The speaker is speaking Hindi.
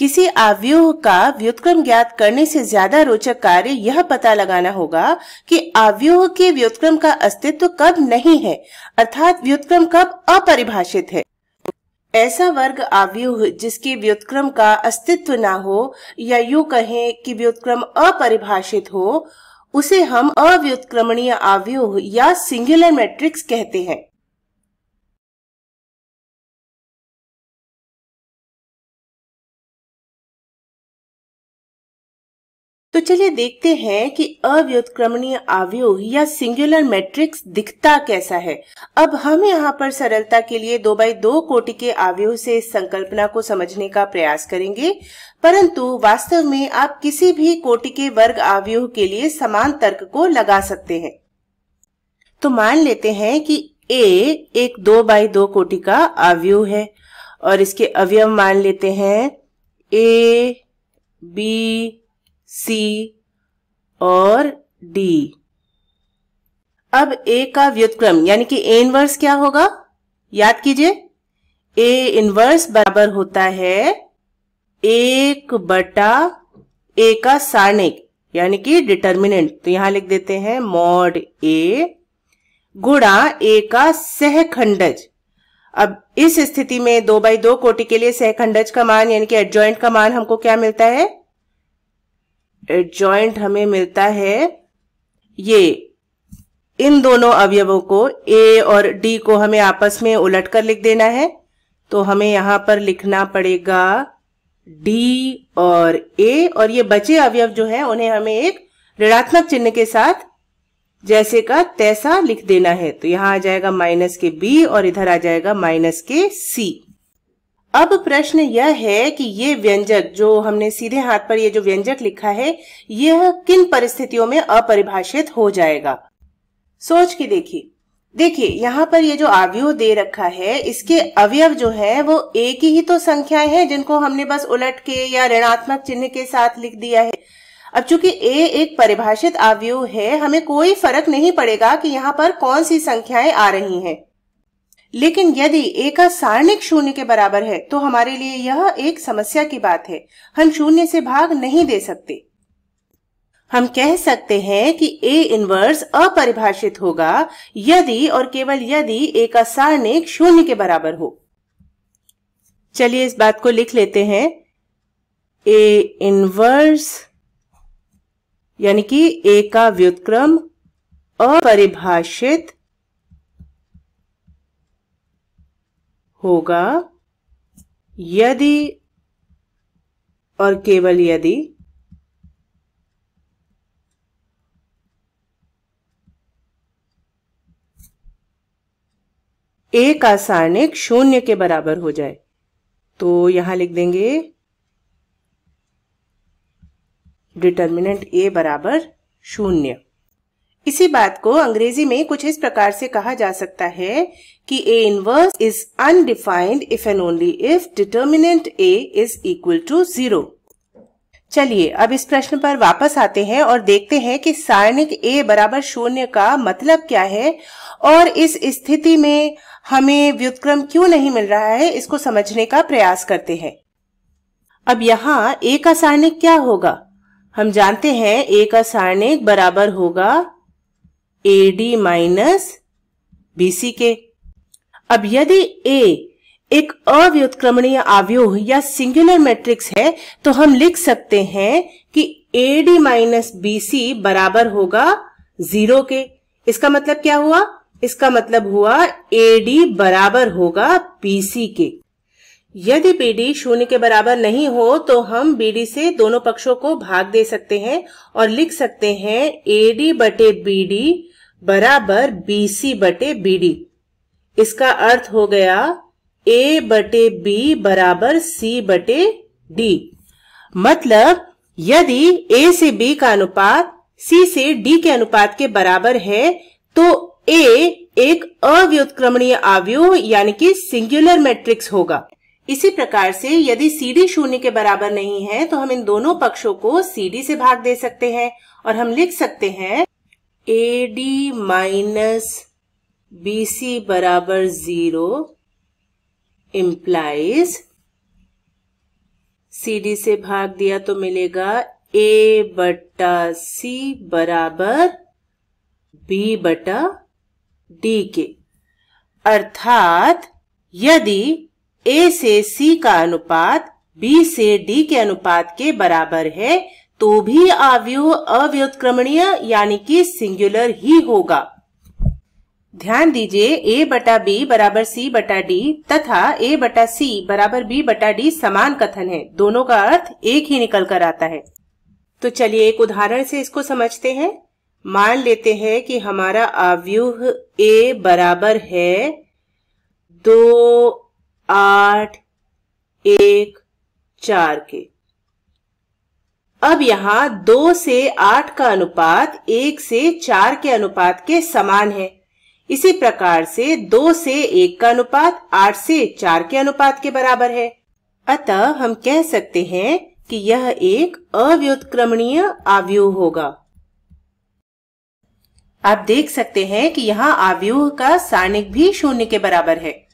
किसी आव्यूह का व्युत्क्रम ज्ञात करने से ज्यादा रोचक कार्य यह पता लगाना होगा कि आव्यूह के व्युत्क्रम का अस्तित्व कब नहीं है अर्थात व्युत्क्रम कब अपरिभाषित है ऐसा वर्ग आव्यूह जिसके व्युत्क्रम का अस्तित्व ना हो या यू कहें कि व्युत्क्रम अपरिभाषित हो उसे हम अव्युत्क्रमणीय आव्यूह या सिंगुलर मैट्रिक्स कहते हैं तो चलिए देखते हैं कि अव्युत्क्रमणीय आवयु या सिंगुलर मैट्रिक्स दिखता कैसा है अब हम यहाँ पर सरलता के लिए दो बाई दो कोटि के आवयु से इस संकल्पना को समझने का प्रयास करेंगे परंतु वास्तव में आप किसी भी कोटि के वर्ग आवयु के लिए समान तर्क को लगा सकते हैं तो मान लेते हैं कि ए एक दो बाई दो कोटि का आवयु है और इसके अवयव मान लेते हैं ए बी सी और डी अब ए का व्युतक्रम यानी कि ए इनवर्स क्या होगा याद कीजिए ए इनवर्स बराबर होता है एक बटा ए का सारणिक यानी कि डिटर्मिनेंट तो यहां लिख देते हैं मॉड ए गुणा ए का सहखंडज अब इस स्थिति में दो बाई दो कोटि के लिए सहखंडज का मान यानी कि एडजॉइंट का मान हमको क्या मिलता है जॉइंट हमें मिलता है ये इन दोनों अवयवों को ए और डी को हमें आपस में उलट कर लिख देना है तो हमें यहां पर लिखना पड़ेगा डी और ए और ये बचे अवयव जो है उन्हें हमें एक ऋणात्मक चिन्ह के साथ जैसे का तैसा लिख देना है तो यहां आ जाएगा माइनस के बी और इधर आ जाएगा माइनस के सी अब प्रश्न यह है कि ये व्यंजक जो हमने सीधे हाथ पर ये जो व्यंजक लिखा है यह किन परिस्थितियों में अपरिभाषित हो जाएगा सोच के देखिए देखिए यहाँ पर ये जो आवयो दे रखा है इसके अवयव जो है वो एक ही तो संख्याएं हैं जिनको हमने बस उलट के या ऋणात्मक चिन्ह के साथ लिख दिया है अब चूंकि ए एक परिभाषित आवयव है हमें कोई फर्क नहीं पड़ेगा कि यहाँ पर कौन सी संख्याएं आ रही हैं लेकिन यदि एका सारणिक शून्य के बराबर है तो हमारे लिए यह एक समस्या की बात है हम शून्य से भाग नहीं दे सकते हम कह सकते हैं कि ए इनवर्स अपरिभाषित होगा यदि और केवल यदि एका सारणिक शून्य के बराबर हो चलिए इस बात को लिख लेते हैं ए इनवर्स यानी कि ए का व्युतक्रम अपरिभाषित होगा यदि और केवल यदि ए का सारणिक शून्य के बराबर हो जाए तो यहां लिख देंगे डिटर्मिनेंट ए बराबर शून्य इसी बात को अंग्रेजी में कुछ इस प्रकार से कहा जा सकता है कि A inverse is undefined if and only if determinant A is equal to zero चलिए अब इस प्रश्न पर वापस आते हैं और देखते हैं कि सारणिक ए बराबर शून्य का मतलब क्या है और इस स्थिति में हमें व्युतक्रम क्यों नहीं मिल रहा है इसको समझने का प्रयास करते हैं अब यहाँ ए का सारणिक क्या होगा हम जानते हैं ए का सारणिक बराबर होगा A D minus B C के अब यदि ए एक अव्युत्क्रमणीय आव्यूह या सिंगुलर मैट्रिक्स है तो हम लिख सकते हैं कि A D minus B C बराबर होगा जीरो के इसका मतलब क्या हुआ इसका मतलब हुआ ए डी बराबर होगा बी सी के यदि बी डी शून्य के बराबर नहीं हो तो हम बी डी से दोनों पक्षों को भाग दे सकते हैं और लिख सकते हैं ए डी बटे बी डी बराबर बी सी बटे बी डी इसका अर्थ हो गया ए बटे बी बराबर सी बटे डी मतलब यदि ए से बी का अनुपात सी से डी के अनुपात के बराबर है तो ए एक अव्युत्क्रमणीय आवयु यानी कि सिंगुलर मैट्रिक्स होगा इसी प्रकार से यदि सी डी शून्य के बराबर नहीं है तो हम इन दोनों पक्षों को सी डी से भाग दे सकते हैं और हम लिख सकते हैं A D minus B C बराबर ज़ीरो इम्प्लाइज सी डी से भाग दिया तो मिलेगा ए बटा सी बराबर बी बटा डी के अर्थात यदि ए से सी का अनुपात बी से डी के अनुपात के बराबर है तो भी आवयूह अव्युत्क्रमणीय यानी कि सिंगुलर ही होगा ध्यान दीजिए ए बटा बी बराबर सी बटा डी तथा ए बटा सी बराबर बी बटा डी समान कथन है दोनों का अर्थ एक ही निकल कर आता है तो चलिए एक उदाहरण से इसको समझते हैं मान लेते हैं कि हमारा आव्यूह ए बराबर है दो आठ एक चार के अब यहाँ दो से आठ का अनुपात एक से चार के अनुपात के समान है इसी प्रकार से दो से एक का अनुपात आठ से चार के अनुपात के बराबर है अतः हम कह सकते हैं कि यह एक अव्युत्क्रमणीय आव्यूह होगा आप देख सकते हैं कि यहाँ आव्यूह का सारणिक भी शून्य के बराबर है